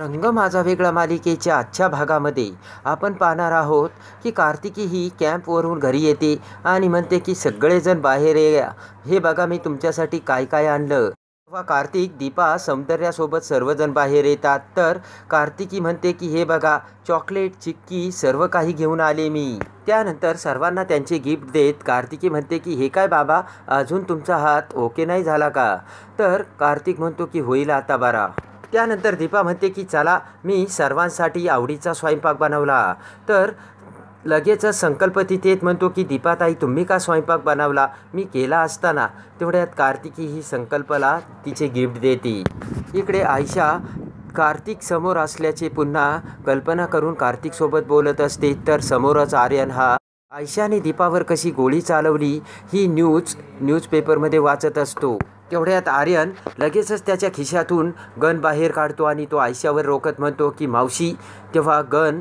रंग माझा वेगळा मालिकेच्या आजच्या भागामध्ये आपण पाहणार आहोत की कार्तिकी ही कॅम्पवरून घरी येते आणि म्हणते की सगळेजण बाहेर या हे बघा मी तुमच्यासाठी काय काय आणलं तेव्हा कार्तिक दीपा सौंदर्यासोबत सर्वजण बाहेर येतात तर कार्तिकी म्हणते की हे बघा चॉकलेट चिक्की सर्व काही घेऊन आले मी त्यानंतर सर्वांना त्यांचे गिफ्ट देत कार्तिकी म्हणते की हे काय बाबा अजून तुमचा हात ओके नाही झाला का तर कार्तिक म्हणतो की होईल आता बारा त्यानंतर दीपा म्हणते की चला मी सर्वांसाठी आवडीचा स्वयंपाक बनवला तर लगेचच संकल्प तिथे म्हणतो की दीपाताई तुम्ही का स्वयंपाक बनवला मी केला असताना तेवढ्यात कार्तिकी ही संकल्पला तिचे गिफ्ट देते इकडे आयशा कार्तिक समोर असल्याचे पुन्हा कल्पना करून कार्तिकसोबत बोलत असते तर समोरच आर्यन हा आयशाने दीपावर कशी गोळी चालवली ही न्यूज न्यूजपेपरमध्ये वाचत असतो तेवढ्यात आर्यन लगेचच त्याच्या खिशातून गन बाहेर काढतो आणि तो आयशावर रोखत म्हणतो की मावशी तेव्हा गण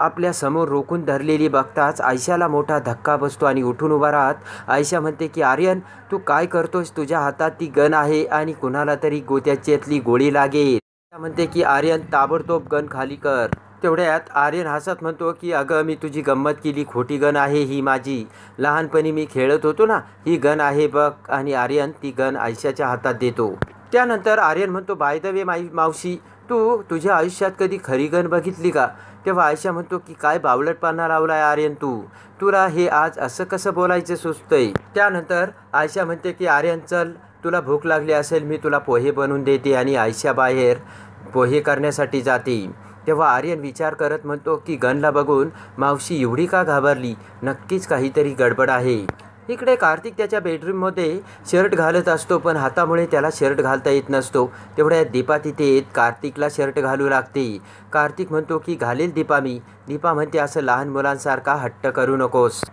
आपल्या समोर रोखून धरलेली बघताच आयशाला मोठा धक्का बसतो आणि उठून उभा राहत आयशा म्हणते की आर्यन तू काय करतोस तुझ्या हातात ती गन आहे आणि कुणाला तरी गोत्याच्यातली गोळी लागेल म्हणते की आर्यन ताबडतोब गन खाली कर तेवढ्यात आर्यन हसत म्हणतो की अगं मी तुझी गंमत केली खोटी गण आहे ही माझी लहानपणी मी खेळत होतो ना ही गण आहे बघ आणि आर्यन ती गण आयुष्याच्या हातात देतो त्यानंतर आर्यन म्हणतो बाय द वे माई मावशी तू तुझ्या आयुष्यात कधी खरी गण बघितली का तेव्हा आयशा म्हणतो की काय बावलटपणा लावला आहे आर्यन तू तुला हे आज असं कसं बोलायचं सुचतंय त्यानंतर आयशा म्हणते की आर्यन चल तुला भूक लागली असेल मी तुला पोहे बनवून देते आणि आयशा बाहेर पोहे करण्यासाठी जाते तेव्हा आर्यन विचार करत म्हणतो की गनला बघून मावशी एवढी का घाबरली नक्कीच काहीतरी गडबड आहे इकडे कार्तिक त्याच्या बेडरूममध्ये शर्ट घालत असतो पण हातामुळे त्याला शर्ट घालता येत नसतो तेवढ्या दीपा तिथे येत कार्तिकला शर्ट घालू लागते कार्तिक म्हणतो की घालेल दीपा मी दीपा म्हणते असं लहान मुलांसारखा हट्ट करू नकोस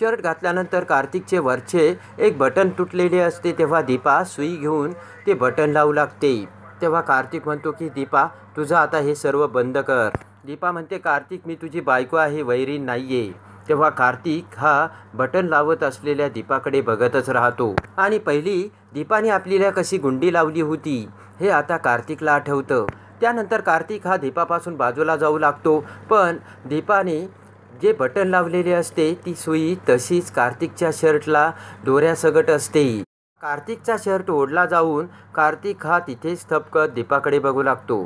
शर्ट घातल्यानंतर कार्तिकचे वरचे एक बटन तुटलेले असते तेव्हा दीपा सुई घेऊन ते बटन लावू लागते तेव्हा कार्तिक म्हणतो की दीपा तुझं आता हे सर्व बंद कर दीपा म्हणते कार्तिक मी तुझी बायको आहे वैरी नाही आहे तेव्हा कार्तिक हा बटन लावत असलेल्या दीपाकडे बघतच राहतो आणि पहिली दीपाने आपल्याला कशी गुंडी लावली होती हे आता कार्तिकला आठवतं त्यानंतर कार्तिक हा दीपापासून बाजूला जाऊ लागतो पण दीपाने जे बटन लावलेले असते ती सुई तशीच कार्तिकच्या शर्टला दोऱ्यासगट असते कार्तिकचा शर्ट ओढला जाऊन कार्तिक हा तिथेच थपकत दीपाकडे बघू लागतो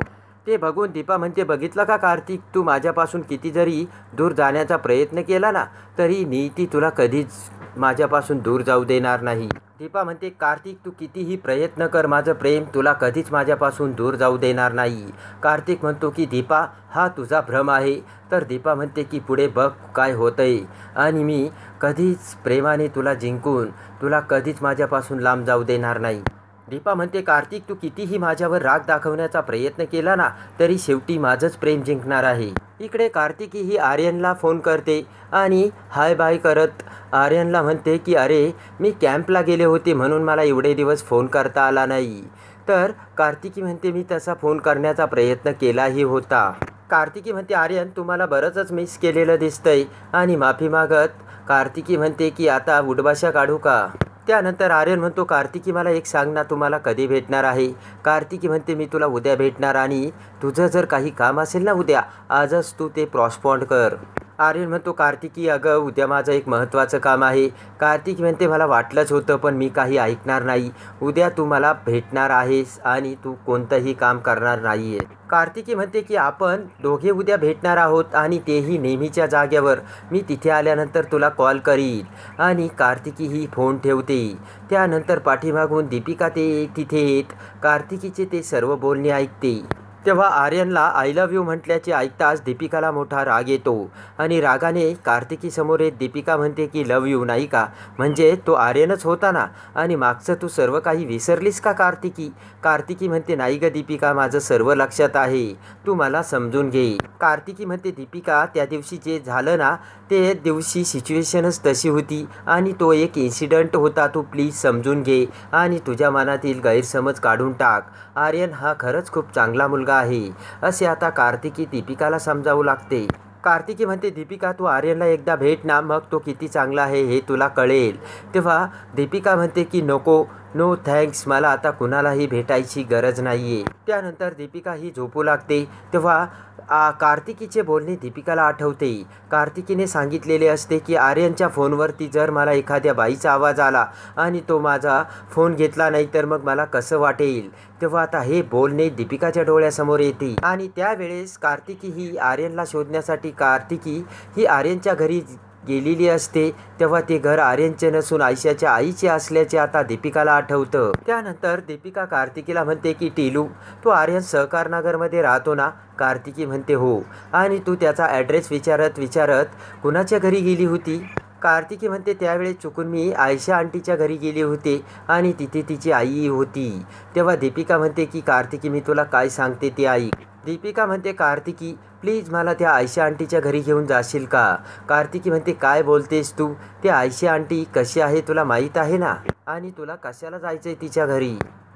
ते बघून दीपा म्हणते बघितलं का कार्तिक तू माझ्यापासून किती जरी दूर जाण्याचा प्रयत्न केला ना तरी नीती तुला कधीच माझ्यापासून दूर जाऊ देणार नाही दीपा म्हणते कार्तिक तू कितीही प्रयत्न कर माझं प्रेम तुला कधीच माझ्यापासून दूर जाऊ देणार नाही कार्तिक म्हणतो की दीपा हा तुझा भ्रम आहे तर दीपा म्हणते की पुढे बघ काय होतंय आणि मी कधीच प्रेमाने तुला जिंकून तुला कधीच माझ्यापासून लांब जाऊ देणार नाही दीपा म्हणते कार्तिक तू कितीही माझ्यावर राग दाखवण्याचा प्रयत्न केला ना तरी शेवटी माझंच प्रेम जिंकणार आहे इकडे कार्तिकी ही आर्यनला फोन करते आणि हाय बाय करत आर्यनला म्हणते की अरे मी कॅम्पला गेले होते म्हणून मला एवढे दिवस फोन करता आला नाही तर कार्तिकी म्हणते मी तसा फोन करण्याचा प्रयत्न केलाही होता कार्तिकी म्हणते आर्यन तुम्हाला बरंच मिस केलेलं दिसतंय आणि माफी मागत कार्तिकी म्हणते की आता उडबाशा काढू का त्यानंतर आर्यन म्हणतो कार्तिकी मला एक सांग ना तुम्हाला कधी भेटणार आहे कार्तिकी म्हणते मी तुला उद्या भेटणार आणि तुझं जर काही काम असेल ना उद्या आजच तू ते प्रॉस्पॉन्ड कर आर्यन म्हणतो कार्तिकी अगं उद्या माझं एक महत्त्वाचं काम आहे कार्तिकी म्हणते मला वाटलंच होतं पण मी काही ऐकणार नाही उद्या तू मला भेटणार आहेस आणि तू कोणतंही काम करणार नाही आहे कार्तिकी म्हणते की आपण दोघे उद्या भेटणार आहोत आणि तेही नेहमीच्या जागेवर मी तिथे आल्यानंतर तुला कॉल करील आणि कार्तिकी ही फोन ठेवते त्यानंतर पाठीमागून दीपिका ते तिथे येत कार्तिकीचे ते सर्व बोलणे ऐकते तेव्हा आर्यनला आय लव्ह यू म्हटल्याचे ऐकताच दीपिकाला मोठा राग येतो आणि रागाने कार्तिकीसमोर येत दीपिका म्हणते की लव यू नाही का म्हणजे तो आर्यनच होता ना आणि मागचं तू सर्व काही विसरलीस का कार्तिकी कार्तिकी म्हणते नाही ग दीपिका माझं सर्व लक्षात आहे तू मला समजून घे कार्तिकी म्हणते दीपिका त्या दिवशी जे झालं ना ते दिवशी सिच्युएशनच तशी होती आणि तो एक इन्सिडंट होता तू प्लीज समजून घे आणि तुझ्या मनातील गैरसमज काढून टाक आर्यन हा खरंच खूप चांगला मुलगा आहे असे आता कार्तिकी दीपिकाला समजावू लागते कार्तिकी म्हणते दीपिका तू आर्यनला एकदा भेट ना मग तो किती चांगला आहे हे तुला कळेल तेव्हा दीपिका म्हणते की नको नो थँक्स मला आता कुणालाही भेटायची गरज नाही आहे त्यानंतर दीपिका ही झोपू लागते तेव्हा कार्तिकीचे बोलणे दीपिकाला आठवते कार्तिकीने सांगितलेले असते की आर्यनच्या फोनवरती जर मला एखाद्या बाईचा आवाज आला आणि तो माझा फोन घेतला नाही तर मग मला कसं वाटेल तेव्हा आता हे बोलणे दीपिकाच्या डोळ्यासमोर येते आणि त्यावेळेस कार्तिकी ही आर्यनला शोधण्यासाठी कार्तिकी ही आर्यनच्या घरी गेलेली असते तेव्हा ते घर आर्यनचे नसून आयशाच्या आईचे असल्याचे आता दीपिकाला आठवतं त्यानंतर दीपिका कार्तिकीला म्हणते की टेलू तू आर्यन सहकारनगरमध्ये राहतो ना कार्तिकी म्हणते हो आणि तू त्याचा ॲड्रेस विचारत विचारत कुणाच्या घरी गेली होती कार्तिकी म्हणते त्यावेळेस चुकून मी आयशा आंटीच्या घरी गेले होते आणि तिथे तिची आई होती तेव्हा दीपिका म्हणते की कार्तिकी मी तुला काय सांगते ती आई दीपिका म्हणते कार्तिकी प्लीज मला त्या आयशा आंटीच्या घरी घेऊन जाशील का कार्तिकी म्हणते काय बोलतेस तू ते आयशा आंटी कशी आहे तुला माहीत आहे ना आणि तुला कशाला जायचं आहे तिच्या घरी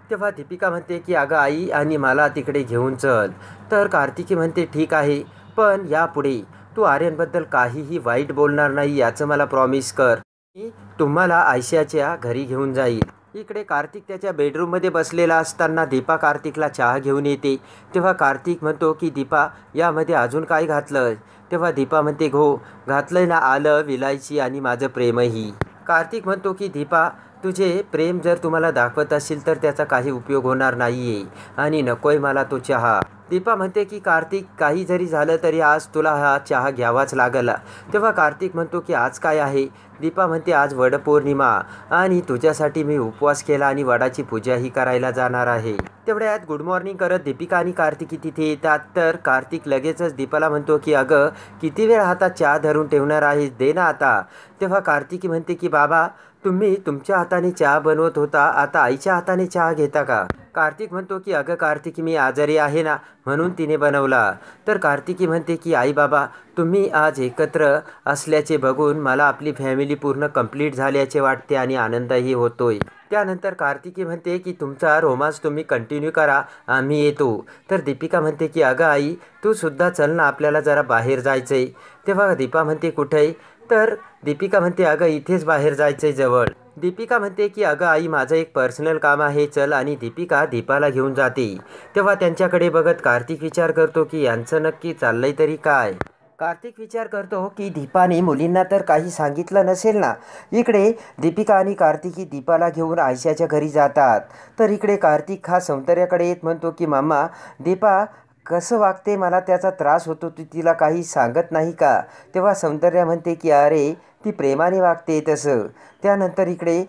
तेव्हा दीपिका म्हणते की अगं आई आणि मला तिकडे घेऊन चल तर कार्तिकी म्हणते ठीक आहे पण यापुढे तू आर्यनबद्दल काहीही वाईट बोलणार नाही याचं मला प्रॉमिस कर मी तुम्हाला आयशाच्या घरी घेऊन जाईल इकडे कार्तिक त्याच्या बेडरूममध्ये बसलेला असताना दीपा कार्तिकला चहा घेऊन येते तेव्हा कार्तिक म्हणतो की दीपा यामध्ये अजून काय घातलं तेव्हा दीपा म्हणते घो घातलंय ना आलं विलायची आणि माझं प्रेमही कार्तिक म्हणतो की दीपा तुझे प्रेम जर तुम्हाला दाखवत असेल तर त्याचा काही उपयोग होणार नाही आहे आणि नकोय मला तो चहा दीपा म्हणते की कार्तिक काही जरी झालं तरी आज तुला हा चहा घ्यावाच लागला तेव्हा कार्तिक म्हणतो की आज काय आहे दीपा म्हणते आज वडपौर्णिमा आणि तुझ्यासाठी मी उपवास केला आणि वडाची पूजाही करायला जाणार आहे तेवढ्यात गुड मॉर्निंग करत दीपिका आणि कार्तिकी तिथे येतात तर कार्तिक लगेचच दीपाला म्हणतो की अगं किती वेळ हातात चहा धरून ठेवणार आहेस दे ना आता तेव्हा कार्तिकी म्हणते की बाबा तुम्ही तुमच्या हाताने चहा बनवत होता आता आईच्या हाताने चहा घेता का कार्तिक म्हणतो की अगं कार्तिकी मी आजारी आहे ना म्हणून तिने बनवला तर कार्तिकी म्हणते की आई बाबा तुम्ही आज एकत्र असल्याचे बघून मला आपली फॅमिली पूर्ण कंप्लीट झाल्याचे वाटते आणि आनंदही होतोय त्यानंतर कार्तिकी म्हणते की तुमचा रोमांस तुम्ही कंटिन्यू करा आम्ही येतो तर दीपिका म्हणते की अगं आई तू सुद्धा चल ना आपल्याला जरा बाहेर जायचंय तेव्हा दीपा म्हणते कुठे तर दीपिका म्हणते अगं इथेच बाहेर जायचंय जवळ दीपिका म्हणते की अगं आई माझं एक पर्सनल काम आहे चल आणि दीपिका दीपाला घेऊन जाते तेव्हा त्यांच्याकडे बघत कार्तिक विचार करतो की यांचं नक्की चाललंय तरी काय कार्तिक विचार करतो की दीपाने मुलींना तर काही सांगितलं नसेल ना इकडे दीपिका आणि कार्तिक ही दीपाला घेऊन आयशाच्या घरी जातात तर इकडे कार्तिक हा सौंदर्याकडे येत म्हणतो की मामा दीपा कसं वागते मला त्याचा त्रास होतो ती तिला काही सांगत नाही का तेव्हा सौंदर्या म्हणते की अरे ती प्रेमाने वागते तसं त्यानंतर इकडे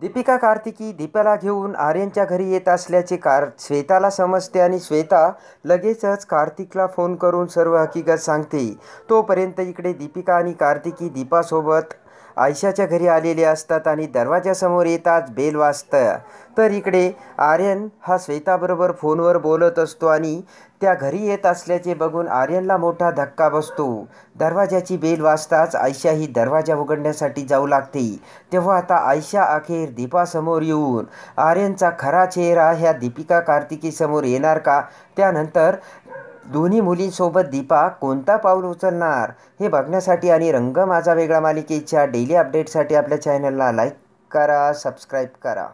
दीपिका कार्तिकी दीपाला घेऊन आर्यनच्या घरी येत असल्याचे कार श्वेताला समजते आणि श्वेता लगेचच कार्तिकला फोन करून सर्व हकीकत सांगते तोपर्यंत इकडे दीपिका आणि कार्तिकी दीपासोबत आयशाच्या घरी आलेले असतात आणि दरवाजासमोर येताच बेल वाजतं तर इकडे आर्यन हा श्वेताबरोबर फोनवर बोलत असतो आणि त्या घरी येत असल्याचे बघून आर्यनला मोठा धक्का बसतो दरवाजाची बेल वाजताच आयशा ही दरवाजा उघडण्यासाठी जाऊ लागते तेव्हा आता आयशा अखेर दीपासमोर येऊन आर्यनचा खरा चेहरा ह्या दीपिका कार्तिकीसमोर येणार का त्यानंतर दोन्ही मुलींसोबत दीपा कोणता पाऊल उचलणार हे बघण्यासाठी आणि रंग माझा वेगळा मालिकेच्या डेली अपडेटसाठी आपल्या चॅनलला लाईक करा सबस्क्राईब करा